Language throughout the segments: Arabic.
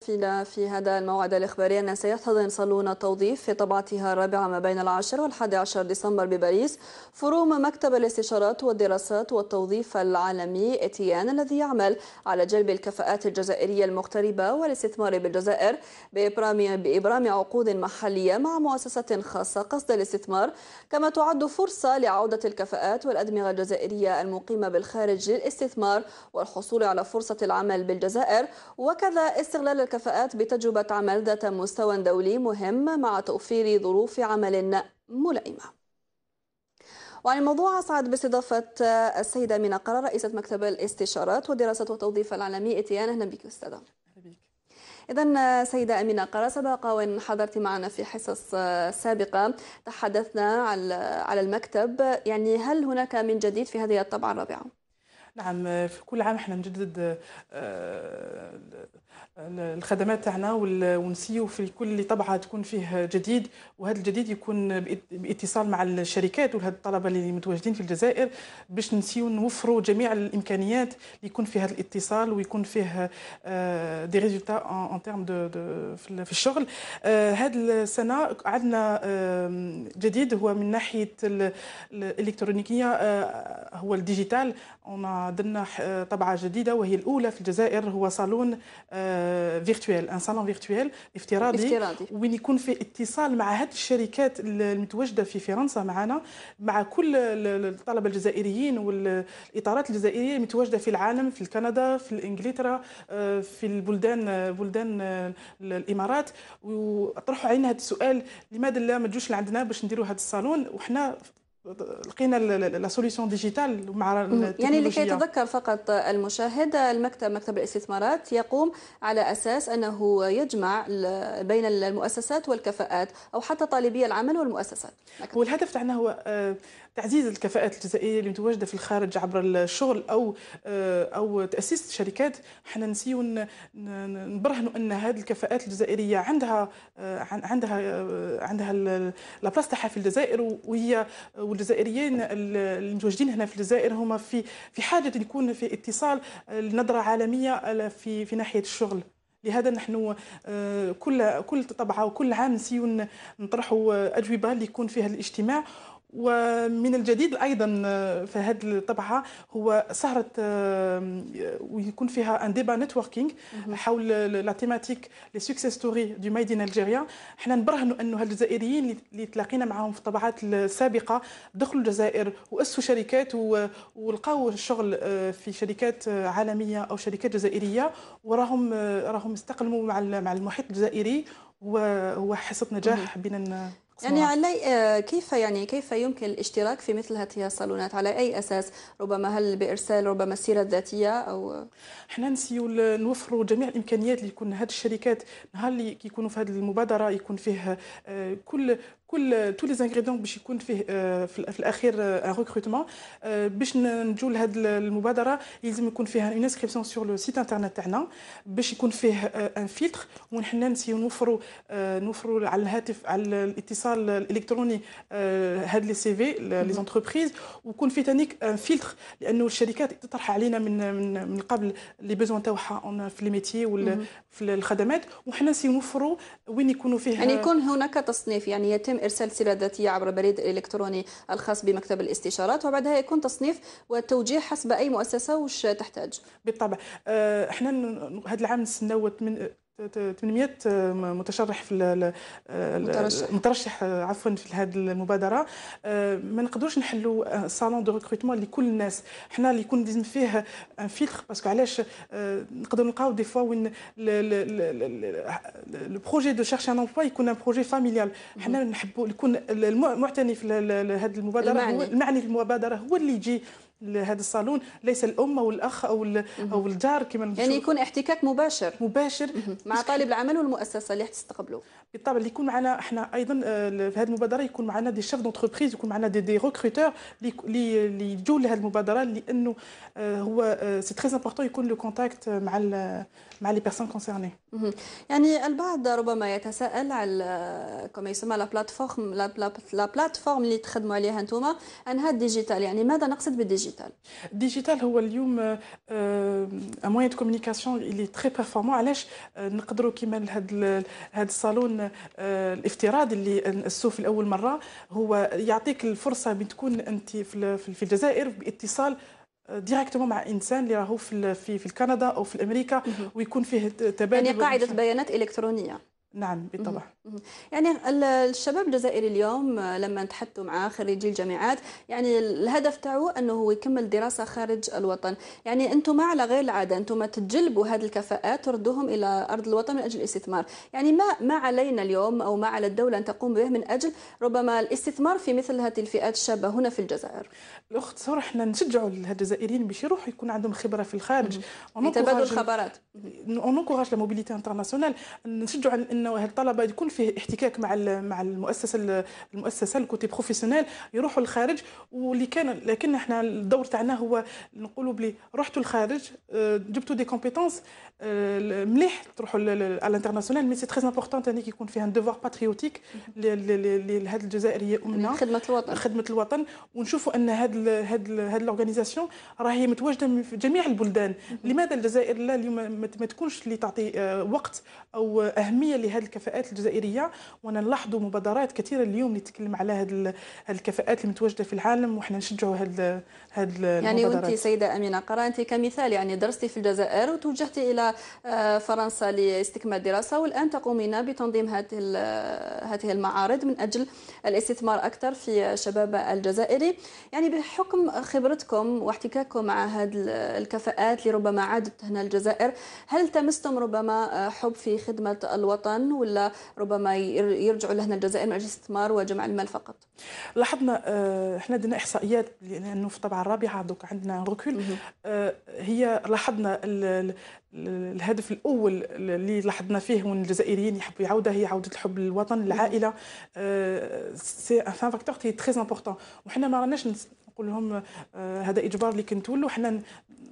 في في هذا الموعد الإخباري أن سيحتضن صالون التوظيف في طبعتها الرابعة ما بين العاشر والحادي عشر ديسمبر بباريس فروم مكتب الاستشارات والدراسات والتوظيف العالمي اتيان الذي يعمل على جلب الكفاءات الجزائرية المغتربة والاستثمار بالجزائر بإبرام, بإبرام عقود محلية مع مؤسسة خاصة قصد الاستثمار كما تعد فرصة لعودة الكفاءات والأدمغة الجزائرية المقيمة بالخارج للاستثمار والحصول على فرصة العمل بالجزائر وكذا استغلال الكفاءات بتجربة عمل ذات مستوى دولي مهم مع توفير ظروف عمل ملائمة وعن الموضوع أسعد باستضافة السيدة من قرار رئيسة مكتب الاستشارات ودراسة والتوظيف العالمي اتيان أهلا بك أستاذة إذا سيدة أمينة قرا سبق وإن حضرت معنا في حصص سابقة تحدثنا على المكتب يعني هل هناك من جديد في هذه الطبعة الرابعة؟ نعم في كل عام احنا نجدد آه، الخدمات تاعنا ونسيو في كل طبعه تكون فيه جديد وهذا الجديد يكون باتصال مع الشركات وهاد الطلبه اللي متواجدين في الجزائر باش نسيو نوفروا جميع الامكانيات اللي يكون فيه هذا الاتصال ويكون فيه دي ريزولتا ان تيرم دو في الشغل آه، هذه السنه عندنا جديد هو من ناحيه الالكترونيكيه آه، هو الديجيتال اون درنا آه، طبعه جديده وهي الاولى في الجزائر هو صالون فيرتويل ان صالون فيرتويل افتراضي, افتراضي وين يكون في اتصال مع هذه الشركات المتواجده في فرنسا معنا مع كل الطلبه الجزائريين والاطارات الجزائريه المتواجده في العالم في كندا في انجلترا آه، في البلدان آه، بلدان الامارات وطرحوا علينا هذا السؤال لماذا لا ما تجوش لعندنا باش نديروا هذا الصالون وحنا لقينا لا سوليسيون ديجيتال مع يعني لكي يتذكر فقط المشاهد المكتب مكتب الاستثمارات يقوم على اساس انه يجمع بين المؤسسات والكفاءات او حتى طالبي العمل والمؤسسات مكتب. والهدف تاعنا هو آه، تعزيز الكفاءات الجزائريه اللي متواجده في الخارج عبر الشغل او آه، او تاسيس شركات حنا نسيو نبرهنوا ان هذه الكفاءات الجزائريه عندها آه، عندها عندها لابلاص تاعها في الجزائر وهي والجزائريين المتواجدين هنا في الجزائر هما في في حاجه يكون في اتصال النظره عالميه في في ناحيه الشغل لهذا نحن آه، كل كل طبعه وكل عام نسيو نطرحوا اجوبه اللي يكون فيها الاجتماع ومن الجديد ايضا آه، في هذه الطبعه هو سهره ويكون آه، فيها ان ديبا نتوركينغ حول لا تيماتيك لي سكسيس ستوري دو ميد ان الجيريا حنا نبرهنوا انه الجزائريين اللي تلاقينا معاهم في الطبعات السابقه دخلوا الجزائر واسسوا شركات ولقاو الشغل آه، في شركات عالميه او شركات جزائريه وراهم راهم استقلموا مع المحيط الجزائري وهو حصه نجاح بين يعني علي آه، كيف يعني كيف يمكن الاشتراك في مثل هذه الصالونات على اي اساس ربما هل بارسال ربما السيره الذاتيه او احنا نسيو نوفروا جميع الامكانيات اللي يكون هذه الشركات نهار اللي كيكونوا في هذه المبادره يكون فيه آه، كل كل تو لي زانغريديون باش يكون فيه آه، في الاخير ان آه، ريكروتمون آه، باش نجوا لهاد المبادره يلزم يكون فيها اون انسكريبسيون سور لو سيت انترنت تاعنا باش يكون فيه ان فيلتر ونحنا نسيو نوفروا نوفروا على الهاتف على الاتصال الالكتروني هاد لي سي في لي زونتربريز ويكون فيه تانيك ان فيلتر لانه الشركات تطرح علينا من من, من قبل لي بيزون تاعها في لي ميتي ولا في الخدمات وحنا نسيو نوفروا وين يكونوا فيه يعني يكون هناك تصنيف يعني يتم يتم ارسال سيره ذاتية عبر البريد الالكتروني الخاص بمكتب الاستشارات وبعدها يكون تصنيف وتوجيه حسب اي مؤسسة وش تحتاج بالطبع آه، احنا هذا العام نستناو 800 متشرح في مترشح, عفوا في هذه المبادره ما نقدروش نحلوا صالون دو ريكروتمون لكل الناس حنا اللي يكون لازم فيه ان فيلتر باسكو علاش نقدروا نلقاو دي فوا وين لو بروجي دو شيرش ان امبلوا يكون ان بروجي فاميليال حنا نحبوا يكون المعتني في هذه المبادره المعني. المعني المبادره هو اللي يجي لهذا الصالون ليس الام او الاخ او او الجار كما يعني يكون احتكاك مباشر مباشر مع طالب العمل والمؤسسه اللي حتستقبلوه بالطبع اللي يكون معنا احنا ايضا آه، في هذه المبادره يكون معنا دي شيف دونتربريز يكون معنا دي دي ريكروتور اللي يجوا لهذه المبادره لانه آه، هو سي تري امبورطون يكون لو كونتاكت مع مع لي بيرسون كونسيرني يعني البعض ربما يتساءل على كما يسمى لا بلاتفورم لا بلاتفورم اللي تخدموا عليها انتم انها ديجيتال يعني ماذا نقصد بالديجيتال ديجيتال ديجيتال هو اليوم موين دو كومونيكاسيون اللي تري بيرفورمون علاش آه، نقدروا كيما هذا هذا الصالون آه، الافتراضي اللي السوف الاول مره هو يعطيك الفرصه بين تكون انت في الجزائر باتصال ديريكتومون آه، مع انسان اللي راهو في في في كندا او في امريكا ويكون فيه تبادل يعني قاعده بيانات الكترونيه نعم بالطبع يعني الشباب الجزائري اليوم آه، لما نتحدثوا مع خريجي الجامعات يعني الهدف تاعو انه هو يكمل دراسه خارج الوطن يعني انتم على غير العاده انتم تجلبوا هذه الكفاءات تردوهم الى ارض الوطن من اجل الاستثمار يعني ما ما علينا اليوم او ما على الدوله ان تقوم به من اجل ربما الاستثمار في مثل هذه الفئات الشابه هنا في الجزائر الاخت ساره احنا نشجعوا الجزائريين باش يروحوا يكون عندهم خبره في الخارج تبادل الخبرات اونكوراج لا موبيليتي انترناسيونال نشجعوا انه الطلبه يكون فيه احتكاك مع مع المؤسسه المؤسسه الكوتي بروفيسيونيل يروحوا للخارج واللي كان لكن احنا الدور تاعنا هو نقولوا بلي رحتوا للخارج آه، جبتوا دي كومبيتونس آه، مليح تروحوا للانترناسيونال مي سي تري امبورطون ثاني يكون فيها ديفوار باتريوتيك لهاد الجزائريه امنا خدمه الوطن خدمه الوطن ونشوفوا ان هاد ال هاد هاد الاورغانيزاسيون راهي متواجده في جميع البلدان لماذا الجزائر لا اليوم ما تكونش اللي تعطي آه، وقت او اهميه لهذه الكفاءات الجزائريه التجاريه وانا نلاحظوا مبادرات كثيره اليوم اللي تتكلم على هذه الكفاءات المتواجده في العالم وحنا نشجعوا هذه هذه يعني وانت سيده امينه قرانتي كمثال يعني درستي في الجزائر وتوجهتي الى آه، فرنسا لاستكمال دراسه والان تقومين بتنظيم هذه هذه المعارض من اجل الاستثمار اكثر في الشباب الجزائري يعني بحكم خبرتكم واحتكاككم مع هذه الكفاءات اللي ربما عادت هنا الجزائر هل تمستم ربما آه، حب في خدمه الوطن ولا ربما ربما يرجعوا لهنا الجزائر من اجل الاستثمار وجمع المال فقط لاحظنا آه، احنا درنا احصائيات لانه في طبعا الرابعه دوك عندنا ركول آه، هي لاحظنا الهدف الاول اللي لاحظنا فيه وان الجزائريين يحبوا يعاودوا هي عوده الحب للوطن العائله سي ان فاكتور تي تري امبورطون وحنا ما راناش نقول لهم آه، هذا اجبار اللي كنتوا له حنا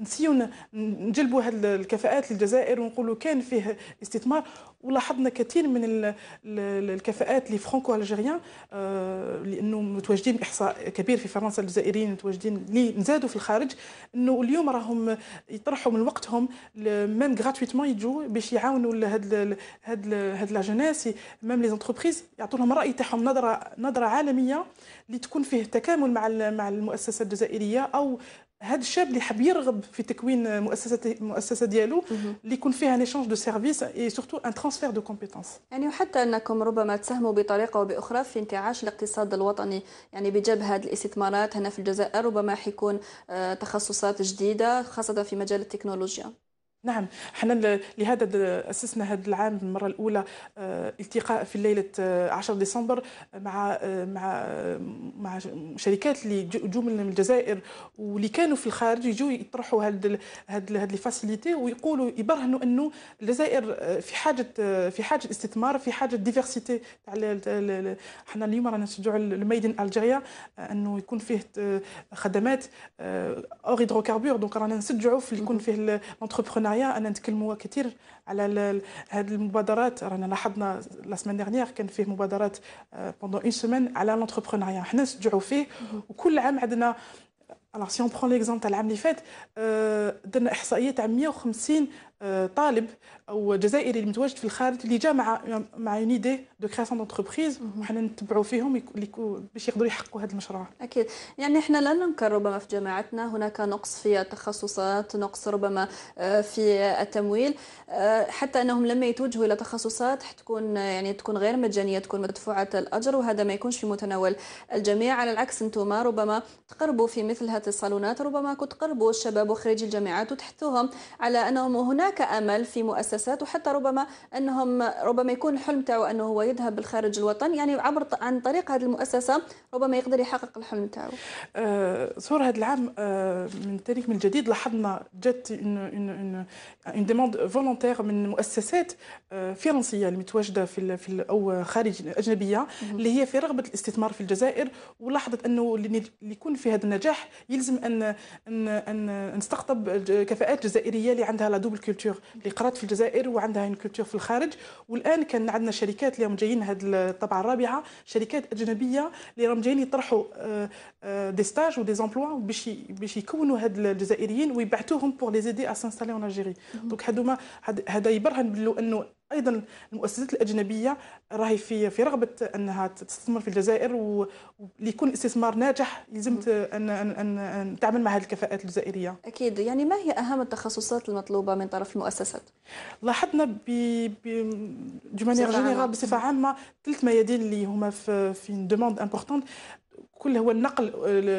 نسيو نجلبوا هذه الكفاءات للجزائر ونقولوا كان فيه استثمار ولاحظنا كثير من الكفاءات لي فرانكو الجيريان آه، لانه متواجدين باحصاء كبير في فرنسا الجزائريين متواجدين اللي نزادوا في الخارج انه اليوم راهم يطرحوا من وقتهم ميم غراتويتمون يجوا باش يعاونوا هاد هاد هاد لا جوناس ميم لي زونتربريز يعطوا لهم راي تاعهم نظره نظره عالميه اللي تكون فيه تكامل مع مع المؤسسه الجزائريه او هذا الشاب اللي حاب يرغب في تكوين مؤسسه مؤسسه ديالو اللي يكون فيها نيشانج دو سيرفيس اي سورتو ان ترانسفير دو كومبيتونس يعني وحتى انكم ربما تساهموا بطريقه وباخرى في انتعاش الاقتصاد الوطني يعني بجلب هذه الاستثمارات هنا في الجزائر ربما حيكون آه، تخصصات جديده خاصه في مجال التكنولوجيا نعم احنا لهذا اسسنا هذا العام المره الاولى آه، التقاء في ليله 10 آه، ديسمبر آه، مع مع مع شركات اللي جو من الجزائر واللي كانوا في الخارج يجوا يطرحوا هاد هاد هاد لي فاسيليتي ويقولوا يبرهنوا انه الجزائر في حاجه في حاجه استثمار في حاجه ديفيرسيتي تاع احنا اليوم رانا نشجعوا الميدن الجيريا انه يكون فيه خدمات اور هيدروكاربور دونك رانا نشجعوا في يكون فيه لونتربرونيا معايا انا نتكلموا كثير على هذه المبادرات رانا لاحظنا لا سيمين ديرنيير كان فيه مبادرات بوندون اون سيمين على لونتربرونيا حنا نشجعوا فيه وكل عام عندنا الوغ سي اون برون ليكزومبل تاع العام اللي فات درنا احصائيه تاع 150 آه، طالب او جزائري اللي متواجد في الخارج اللي جا مع مع اون ايدي دو كرياسيون دونتربريز وحنا نتبعوا فيهم باش يقدروا يحققوا هذا المشروع اكيد يعني احنا لا ننكر ربما في جامعتنا هناك نقص في التخصصات نقص ربما آه، في التمويل آه، حتى انهم لما يتوجهوا الى تخصصات تكون يعني تكون غير مجانيه تكون مدفوعه الاجر وهذا ما يكونش في متناول الجميع على العكس انتم ربما تقربوا في مثل هذه الصالونات ربما كنت تقربوا الشباب وخريجي الجامعات وتحثوهم على انهم هناك هناك امل في مؤسسات وحتى ربما انهم ربما يكون الحلم تاعو انه هو يذهب بالخارج الوطن يعني عبر عن طريق هذه المؤسسه ربما يقدر يحقق الحلم تاعو أه صور هذا العام أه من تاريخ من جديد لاحظنا جات اون ديموند فولونتير من مؤسسات آه، فرنسيه المتواجده في, في او خارج اجنبيه اللي هي في رغبه الاستثمار في الجزائر ولاحظت انه اللي يكون في هذا النجاح يلزم ان ان ان نستقطب كفاءات جزائريه اللي عندها لا دوبل كولتور اللي قرات في الجزائر وعندها هين كولتور في الخارج والان كان عندنا شركات اللي جايين هاد الطبعه الرابعه شركات اجنبيه اللي راهم جايين يطرحوا دي ستاج ودي زامبلوا باش باش يكونوا هاد الجزائريين ويبعثوهم بور لي زيدي ا سانستالي اون الجيري دونك هادوما هذا يبرهن بلو انه ايضا المؤسسات الاجنبيه راهي في في رغبه انها تستثمر في الجزائر وليكون استثمار ناجح لازم ان ان ان, أن تعمل مع هذه الكفاءات الجزائريه. اكيد يعني ما هي اهم التخصصات المطلوبه من طرف المؤسسات؟ لاحظنا ب جينيرال بصفه عامه ثلاث ميادين اللي هما في في دوموند امبوغتون كل هو النقل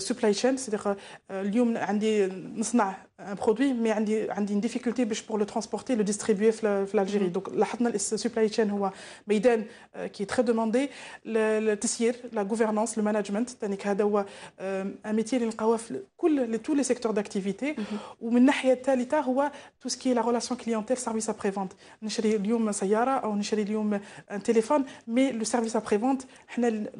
سبلاي تشين euh, اليوم عندي نصنع un produit, mais il a une difficulté pour le transporter, le distribuer en l'Algérie. Mm. Donc, supply chain euh, qui est très demandé, le, la gouvernance, le management, c'est euh, un métier qui est tous les secteurs d'activité. Mm-hmm. Ou tout ce qui est la relation clientèle, service après-vente. un téléphone, mais le service après-vente, elle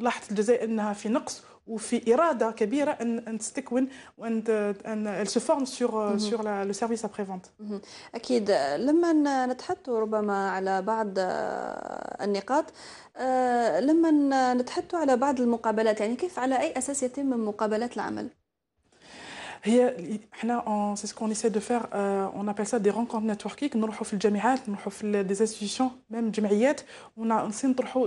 se forme sur. Euh, mmh. sur la, le service après-vente mhm. أكيد لما نتحدث ربما على بعض آه، النقاط آه، لما نتحدث على بعض المقابلات يعني كيف على أي أساس يتم مقابلات العمل هي حنا سي سكون ايسي دو فير اون ابل سا دي رونكونت نتوركينغ نروحوا في الجامعات نروحوا في دي انستيتيوشن ميم جمعيات ونطرحوا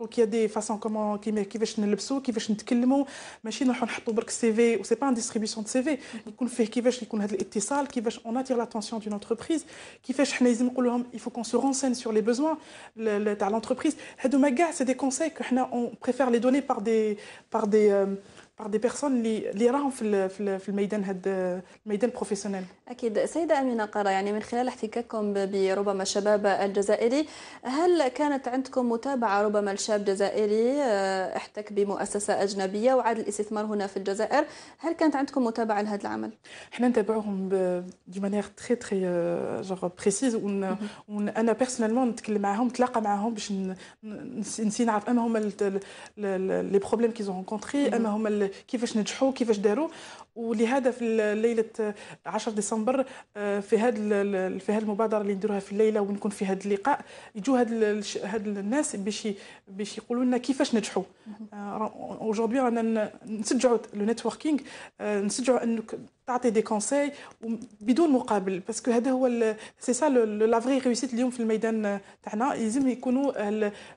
Donc il y a des façons comment qui va chez le pso, qui va chez on peut un CV ou c'est pas une distribution de CV. Mhm. Il qui va chez qu'on a on attire l'attention d'une entreprise, qui fait chez les il faut qu'on se renseigne sur les besoins de l'entreprise. c'est des conseils qu'on préfère les donner par des euh, باغ دي بيرسون اللي اللي راهم في في الميدان هذا الميدان بروفيسيونيل اكيد سيده امينه قره يعني من خلال احتكاككم بربما الشباب الجزائري هل كانت عندكم متابعه ربما لشاب جزائري آه، احتك بمؤسسه اجنبيه وعاد الاستثمار هنا في الجزائر هل كانت عندكم متابعه لهذا العمل حنا نتابعوهم دي مانيير تري تري جوغ بريسيز وانا بيرسونيلمون نتكلم معاهم نتلاقى معاهم باش نسي نعرف اما هما لي بروبليم كيزون رونكونتري اما هما كيفاش نجحوا كيفاش داروا ولهذا آه، آه، في ليله 10 ديسمبر في هذا في هذه المبادره اللي نديروها في الليله ونكون في هذا اللقاء يجوا هاد هاد الناس باش باش يقولوا لنا كيفاش نجحوا اجوردي آه، رانا نسجعوا لو نتوركينغ نسجعوا انك تعطي دي كونساي بدون مقابل باسكو هذا هو سي سا لا فري ريوسيت اليوم في الميدان تاعنا لازم يكونوا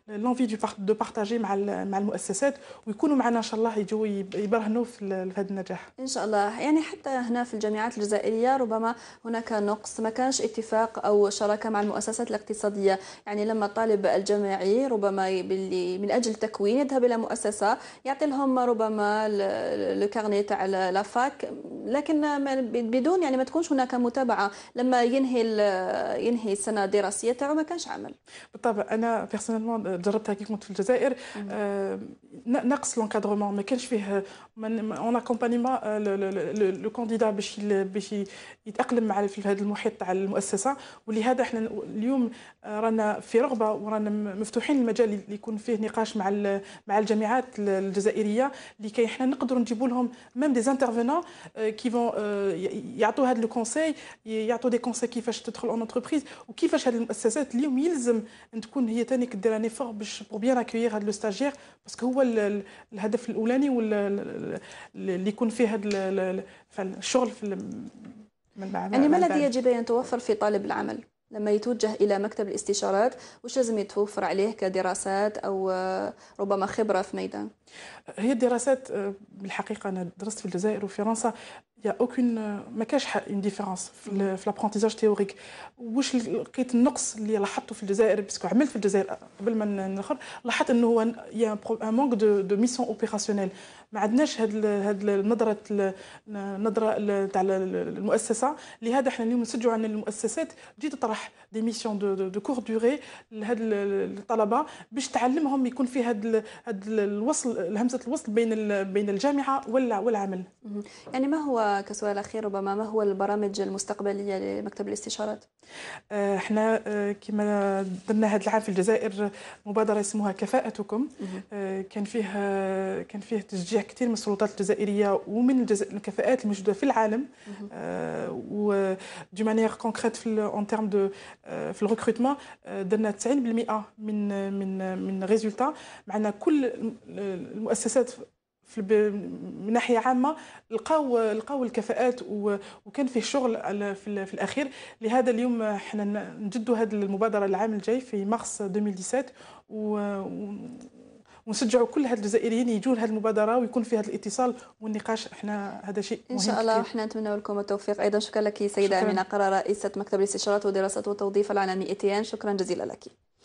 لونفي دو بارتاجي مع مع المؤسسات ويكونوا معنا ان شاء الله يجوا يبرهنوا في هذا النجاح ان شاء الله يعني حتى هنا في الجامعات الجزائريه ربما هناك نقص ما كانش اتفاق او شراكه مع المؤسسات الاقتصاديه يعني لما الطالب الجامعي ربما باللي من اجل التكوين يذهب الى مؤسسه يعطي لهم ربما لو كارني تاع لافاك لكن بدون يعني ما تكونش هناك متابعه لما ينهي ينهي السنه الدراسيه تاعو ما كانش عمل بالطبع انا بيرسونيلمون جربتها كي كنت في الجزائر آه نقص لونكادرومون ما كانش فيه اون ما لو كونديدا باش باش يتاقلم مع في هذا المحيط تاع المؤسسه ولهذا احنا اليوم آه، رانا في رغبه ورانا مفتوحين المجال اللي يكون فيه نقاش مع مع الجامعات الجزائريه لكي احنا نقدروا نجيبوا لهم ميم دي انترفينون كي فون يعطوا هذا لو كونساي يعطوا دي كونساي كيفاش تدخل اون انتربريز وكيفاش هذه المؤسسات اليوم يلزم ان تكون هي ثاني كدير ان ايفور باش بور بيان اكويير هذا لو ستاجير باسكو هو الهدف الاولاني اللي يكون فيه هذا الشغل في من بعد يعني ما الذي يجب ان يتوفر في طالب العمل لما يتوجه الى مكتب الاستشارات وش لازم يتوفر عليه كدراسات او آه، ربما خبره في ميدان هي الدراسات آه، بالحقيقه انا درست في الجزائر وفرنسا il n'y a aucune ما euh, كاش une différence في l'apprentissage théorique واش لقيت النقص اللي لاحظته في الجزائر باسكو عملت في الجزائر قبل ما نخرج لاحظت انه هو يا ان مانك دو de ميسيون اوبيراسيونيل ما عندناش هاد هاد النظره النظره تاع المؤسسه لهذا احنا اليوم نسجلوا عن المؤسسات تجي تطرح دي ميسيون دو دو كور دوري لهاد الطلبه باش تعلمهم يكون في هاد هاد الوصل همزه الوصل بين بين الجامعه والعمل يعني ما هو كسؤال أخير ربما ما هو البرامج المستقبلية لمكتب الاستشارات؟ آه، احنا آه، كما درنا هذا العام في الجزائر مبادرة اسمها كفاءتكم آه، كان فيها كان فيه تشجيع كثير من السلطات الجزائرية ومن الكفاءات الموجودة في العالم ودي مانيير كونكريت في اون تيرم دو في الركروتمون درنا 90% من من من ريزولتا معنا كل المؤسسات من ناحيه عامه لقاو لقاو الكفاءات وكان فيه شغل في, الاخير لهذا اليوم حنا نجدوا هذه المبادره العام الجاي في مارس 2017 ونشجعوا كل هاد الجزائريين يجوا لهذه المبادره ويكون في هذا الاتصال والنقاش احنا هذا شيء مهم ان شاء الله وحنا نتمنى لكم التوفيق ايضا شكرا لك سيده امينه قرار رئيسه مكتب الاستشارات والدراسات والتوظيف العالمي اي شكرا جزيلا لك